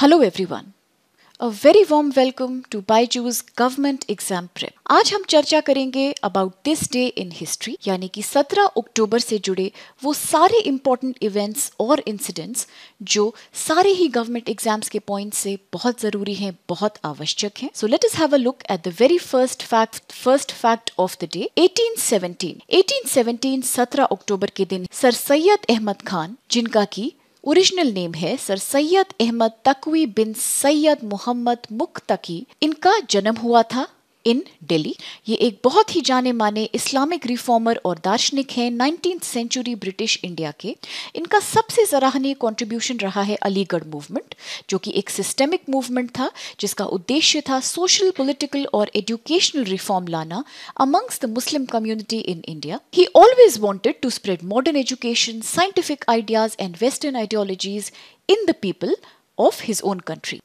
Hello everyone a very warm welcome to Byju's government exam prep आज हम चर्चा करेंगे about this day in history यानी कि 17 अक्टूबर से जुड़े वो सारे इम्पोर्टेंट इवेंट्स और इंसिडेंट्स जो सारे ही गवर्नमेंट एग्जाम्स के पॉइंट से बहुत ज़रूरी हैं बहुत आवश्यक हैं so let us have a look at the very first fact first fact of the day 1817 1817 17 अक्टूबर के दिन सर सैयद अहमद खान जिनका की ओरिजिनल नेम है सर सैयद अहमद तकवी बिन सैयद मोहम्मद तकी इनका जन्म हुआ था इन दिल्ली ये एक बहुत ही जाने माने इस्लामिक रिफॉर्मर और दार्शनिक हैं नाइनटीन सेंचुरी ब्रिटिश इंडिया के इनका सबसे सराहनीय कंट्रीब्यूशन रहा है अलीगढ़ मूवमेंट जो कि एक सिस्टमिक मूवमेंट था जिसका उद्देश्य था सोशल पॉलिटिकल और एजुकेशनल रिफॉर्म लाना amongst the Muslim community in India he always wanted to spread modern education scientific ideas and western ideologies in the people of his own country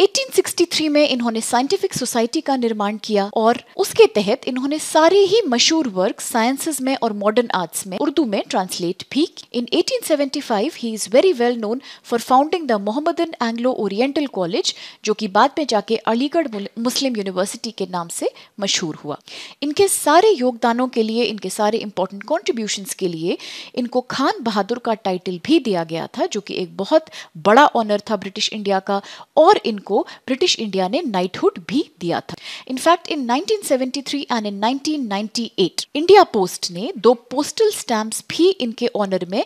1863 में इन्होंने scientific society का निर्माण किया और उसके तहत इन्होंने सारे ही मशहूर वर्क साइंसेज में और मॉडर्न आर्ट्स में उर्दू में ट्रांसलेट भी in 1875 he is very well known for founding the Mohammedan Anglo Oriental College जो कि बाद में जाके अलीगढ़ मुस्लिम यूनिवर्सिटी के नाम से मशहूर हुआ इनके सारे योगदानों के लिए इनके सारे इंपॉर्टेंट कॉन्ट्रीब्यूशन के लिए इनको खान बहादुर का टाइटल भी दिया गया था जो कि एक बहुत बड़ा ऑनर था ब्रिटिश इंडिया का और इनको को ब्रिटिश इंडिया ने नाइटहुड भी दिया था in fact in 1973 and in 1998 India Post ने दो पोस्टल स्टैंप्स भी इनके ऑनर में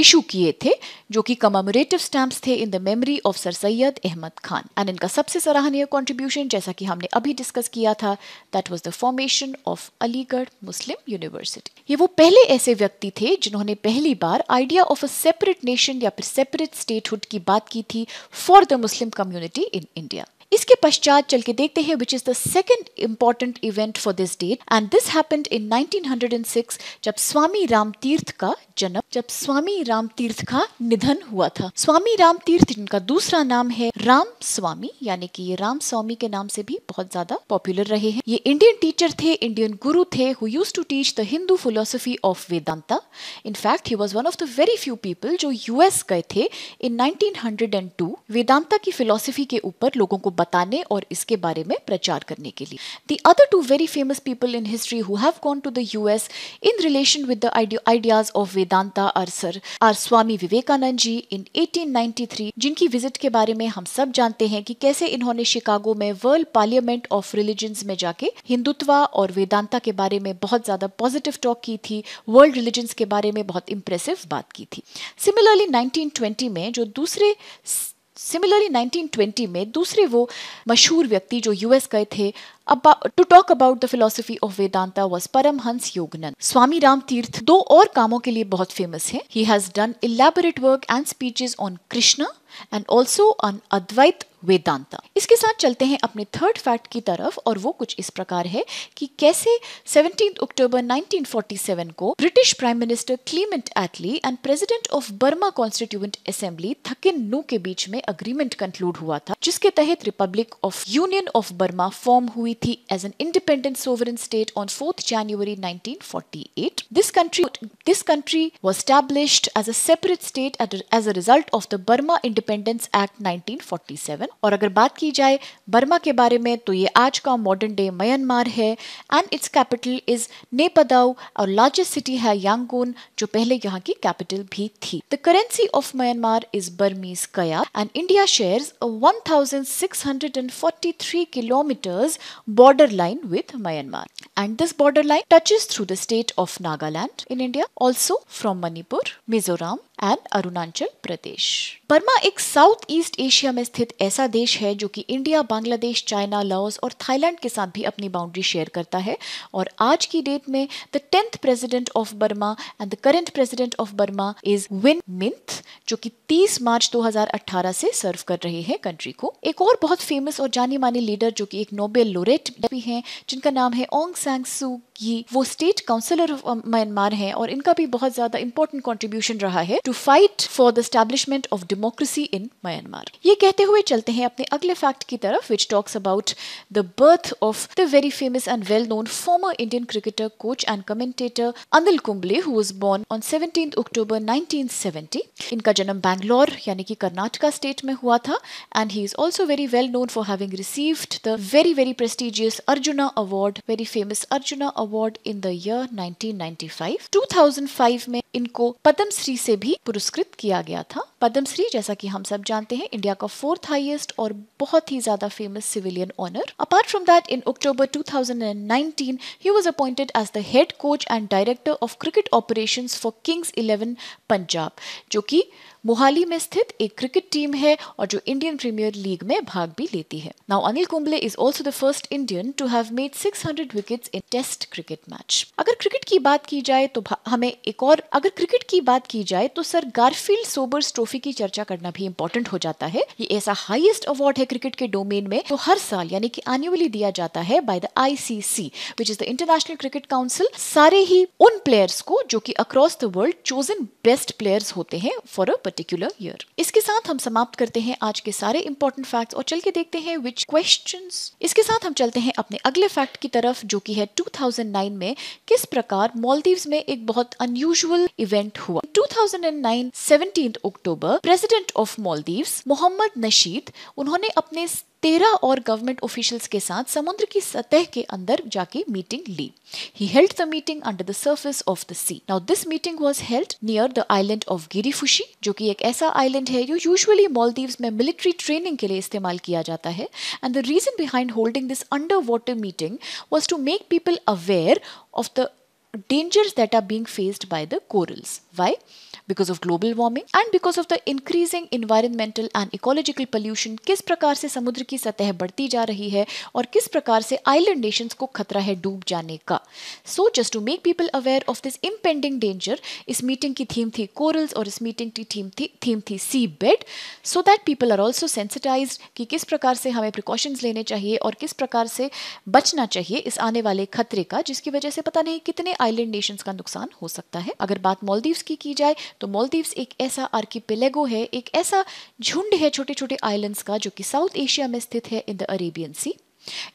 इशू किए थे जो कि कमामोरेटिव स्टैंप्स थे in the memory of sir Syed Ahmad Khan and इनका सबसे सराहनीय कंट्रीब्यूशन जैसा कि हमने अभी डिस्कस किया था that was the formation of Aligarh Muslim University ये वो पहले ऐसे व्यक्ति थे जिन्होंने पहली बार idea of a separate nation या फिर सेपरेट स्टेटहुड की बात की थी for the Muslim community in India इसके पश्चात चल के देखते हैं which is the second important event for this date and this happened in 1906 जब स्वामी राम तीर्थ का जन्म जब स्वामी राम तीर्थ का निधन हुआ था स्वामी राम तीर्थ जिनका दूसरा नाम है राम स्वामी यानी कि ये राम स्वामी के नाम से भी बहुत ज्यादा पॉपुलर रहे हैं ये इंडियन टीचर थे इंडियन गुरु थे who used to teach the Hindu philosophy of Vedanta in fact he was one of the very few people जो यूएस गए थे इन टू वेदांता की फिलोसफी के ऊपर लोगों को बताने और इसके बारे में प्रचार करने के लिए the other two very famous people in history who have gone to the US in relation with the ideas of Vedanta are sir are Swami Vivekananda ji in 1893 जिनकी विजिट के बारे में हम सब जानते हैं कि कैसे इन्होंने शिकागो में वर्ल्ड पार्लियामेंट ऑफ रिलीजन में जाके हिंदुत्व और वेदांता के बारे में बहुत ज्यादा पॉजिटिव टॉक की थी वर्ल्ड रिलीजन के बारे में बहुत इंप्रेसिव बात की थी सिमिलरली 1920 में जो दूसरे सिमिलरली 1920 में दूसरे वो मशहूर व्यक्ति जो यूएस गए थे to talk about the philosophy of Vedanta was Paramhansa Yogananda Swami Ram Tirtha दो और कामों के लिए बहुत फेमस है he has done elaborate work and speeches on Krishna and also on Advaita Vedanta इसके साथ चलते हैं अपने थर्ड फैक्ट की तरफ और वो कुछ इस प्रकार है कि कैसे 17 अक्टूबर 1947 को British prime minister Clement Attlee and president of Burma constituent assembly Thakin Nu के बीच में अग्रीमेंट कंक्लूड हुआ था जिसके तहत republic of union of Burma form हुई थी as an independent sovereign state on fourth January 1948 this country this country as a separate state separate state result of the Burma independence act nineteen Act 1947 और अगर बात की जाए Burma के बारे में तो ये आज का मॉडर्न डे म्यांमार है and its capital is Naypyidaw और लार्जेस्ट सिटी है यांगून जो पहले यहाँ की कैपिटल भी थी the currency of Myanmar is Burmese kyat and India share 1643 kilometres border line with Myanmar and this border line touches through the state of Nagaland in India also from Manipur Mizoram and Arunachal Pradesh Burma एक south east Asia में स्थित ऐसा देश है जो कि India Bangladesh China Laos और Thailand के साथ भी अपनी बाउंड्री शेयर करता है और आज की डेट में the tenth president of Burma and the current president of Burma is Win Myint जो कि 30 मार्च 2018 से सर्व कर रहे हैं कंट्री को एक और बहुत फेमस और जानी मानी लीडर जो कि एक नोबेल लोरेट भी हैं जिनका नाम है ओंग सैंग सू वो स्टेट काउंसिलर ऑफ म्यांमार हैं और इनका भी बहुत ज्यादा इंपॉर्टेंट कॉन्ट्रीब्यूशन रहा है to to fight for the establishment of democracy in Myanmar ये कहते हुए चलते हैं अपने अगले फैक्ट की तरफ which talks about the birth of the very famous and well known former Indian cricketer coach and commentator Anil Kumble who was born on seventeen October nineteen इनका जन्म बैंगलोर यानी कि कर्नाटका स्टेट में हुआ था and he is also very well known for having received the very very prestigious Arjuna award very famous Arjuna award in the year thousand five में इनको पद्मश्री से भी पुरस्कृत किया गया था पद्मश्री जैसा कि हम सब जानते हैं इंडिया का फोर्थ हाईएस्ट और बहुत ही ज्यादा famous civilian honour apart from that in October 2019 he was appointed as the head coach and director of cricket operation for Kings Eleven Punjab जो कि मोहाली में स्थित एक क्रिकेट टीम है और जो इंडियन प्रीमियर लीग में भाग भी लेती है now Anil Kumble is also the first Indian to have made six hundred wicket in test cricket match अगर क्रिकेट की बात की जाए तो हमें एक और अगर क्रिकेट की बात की जाए तो सर गारफील्ड सोबर्स ट्रॉफी की चर्चा करना भी इम्पोर्टेंट हो जाता है ये ऐसा हाईएस्ट अवार्ड है क्रिकेट के डोमेन में तो हर साल यानी कि एनुअली दिया जाता है by the ICC which is the international cricket council सारे ही उन प्लेयर्स को जो कि across the world chosen best players होते हैं फॉर अ पर्टिकुलर ईयर इसके साथ हम समाप्त करते हैं आज के सारे इम्पोर्टेंट फैक्ट और चल के देखते हैं विच क्वेश्चन इसके साथ हम चलते हैं अपने अगले फैक्ट की तरफ जो की है टू में किस प्रकार मॉलदीव में एक बहुत अनयूजल इवेंट हुआ 2009 17 अक्टूबर प्रेसिडेंट ऑफ मालदीव्स मोहम्मद नशीद उन्होंने अपने तेरह और गवर्नमेंट ऑफिशियल्स के साथ समुद्र की सतह के अंदर जाके मीटिंग ली ही held the meeting under the surface of the sea now this meeting was held near the island of Girifushi जो कि एक ऐसा आइलैंड है जो यूजली मॉलदीव में मिलिट्री ट्रेनिंग के लिए इस्तेमाल किया जाता है and the reason behind holding this under water meeting was to make people aware of the dangers that are being faced by the corals. Why? Because of global warming and because of the increasing environmental and ecological pollution किस प्रकार से समुद्र की सतह बढ़ती जा रही है और किस प्रकार से आइलैंड नेशन को खतरा है डूब जाने का so just to make people aware of this impending danger इस मीटिंग की थीम थी कोरल्स और इस मीटिंग की थीम थी थीम थी sea bed so that people are also sensitize कि किस प्रकार से हमें प्रिकॉशंस लेने चाहिए और किस प्रकार से बचना चाहिए इस आने वाले खतरे का जिसकी वजह से पता नहीं कितने आइलैंड नेशंस का नुकसान हो सकता है अगर बात मालदीव्स की की जाए तो मालदीव्स एक ऐसा आर्किपेलेगो है एक ऐसा झुंड है छोटे छोटे आइलैंड्स का जो कि साउथ एशिया में स्थित है इन द अरेबियन सी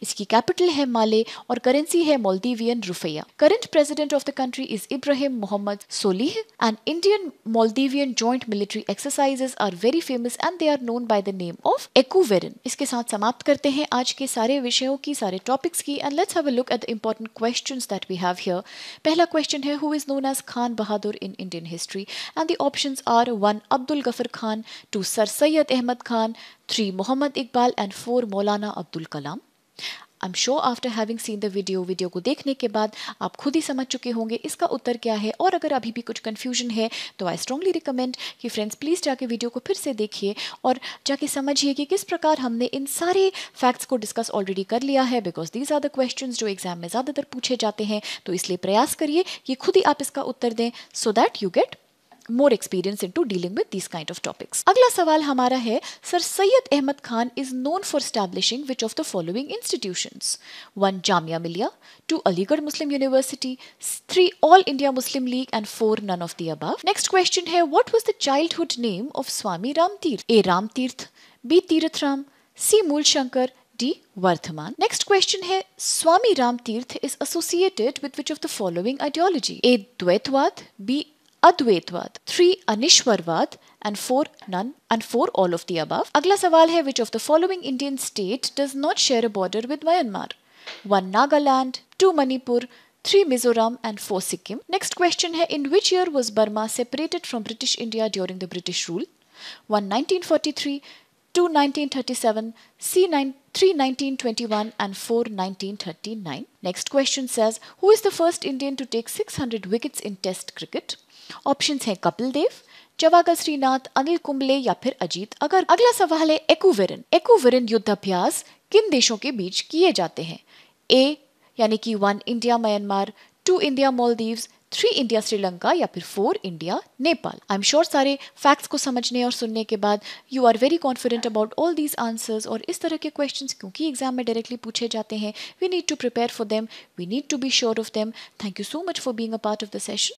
इसकी कैपिटल है माले और करेंसी है Maldivian rufiyaa current president of the country is Ibrahim Mohamed Solih and Indian Maldivian joint military exercises are very famous and they are known by the name of Ekuverin इसके साथ समाप्त करते हैं आज के सारे विषयों की सारे टॉपिक्स की and let's have a look at the important questions that we have here पहला क्वेश्चन है who is known as Khan Bahadur in Indian history and the options are one Abdul Gaffar Khan two sir Syed Ahmad Khan three Muhammad Iqbal and four Maulana Abdul Kalam. I am after after having seen the video video को देखने के बाद आप खुद ही समझ चुके होंगे इसका उत्तर क्या है और अगर अभी भी कुछ कन्फ्यूजन है तो आई स्ट्रांगली रिकमेंड कि फ्रेंड्स प्लीज़ जाके वीडियो को फिर से देखिए और जाके समझिए कि किस प्रकार हमने इन सारे फैक्ट्स को डिस्कस ऑलरेडी कर लिया है because these are the question जो एग्जाम में ज़्यादातर पूछे जाते हैं तो इसलिए प्रयास करिए कि खुद ही आप इसका उत्तर दें so that you get more experience into dealing with these kind of topics. Agla sawal hamara hai. Sir Sayyid Ahmad Khan is known for establishing which of the following institutions? One Jamia Millia, two Aligarh Muslim University, three All India Muslim League and four none of the above. Next question here: what was the childhood name of Swami Ramtirth? A Ramtirth, B Tirathram, C Moolshankar, Shankar, D next Next question Swami Swami Ramtirth is associated with which of the following ideology? A द्वैतवाद B अद्वैतवाद three अनिश्वरवाद and four none and four all of the above अगला सवाल है which of the following Indian state does not share a border with Myanmar? One Nagaland, two Manipur, three Mizoram and four Sikkim. Next question hai In which year was Burma separated from British India during the British rule? 1 1943, 2 1937, C 9, 3 1921 and 4 1939. Next question says Who is the first Indian to take 600 wickets in Test cricket? Option है कपिल देव जवागर श्रीनाथ अनिल कुंबले या फिर अजीत अगर अगला सवाल है एकुविरन एकुविरन युद्ध अभ्यास किन देशों के बीच किए जाते हैं ए यानी कि one India Myanmar two India Maldives three India Sri Lanka या फिर four India Nepal I am sure सारे फैक्ट्स को समझने और सुनने के बाद you are very confident about all these answers और इस तरह के क्वेश्चंस क्योंकि एग्जाम में डायरेक्टली पूछे जाते हैं we need to prepare for them we need to be sure of them thank you so much for being a part of the session